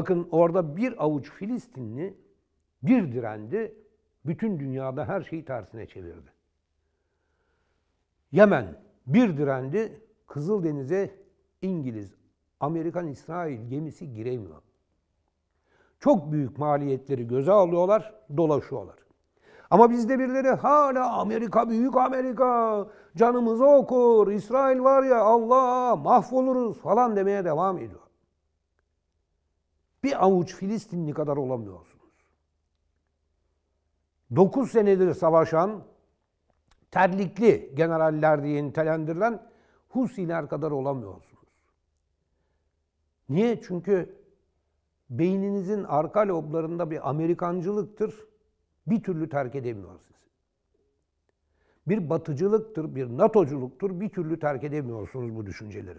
Bakın orada bir avuç Filistinli bir direndi, bütün dünyada her şeyi tersine çevirdi. Yemen bir direndi, Kızıldeniz'e İngiliz, Amerikan, İsrail gemisi giremiyor. Çok büyük maliyetleri göze alıyorlar, dolaşıyorlar. Ama bizde birileri hala Amerika büyük Amerika, canımızı okur, İsrail var ya Allah mahvoluruz falan demeye devam ediyor bir avuç Filistinli kadar olamıyorsunuz. 9 senedir savaşan, terlikli generaller diye nitelendirilen Husiler kadar olamıyorsunuz. Niye? Çünkü beyninizin arka loblarında bir Amerikancılıktır. Bir türlü terk edemiyorsunuz. Bir batıcılıktır, bir NATO'culuktur. Bir türlü terk edemiyorsunuz bu düşünceleri.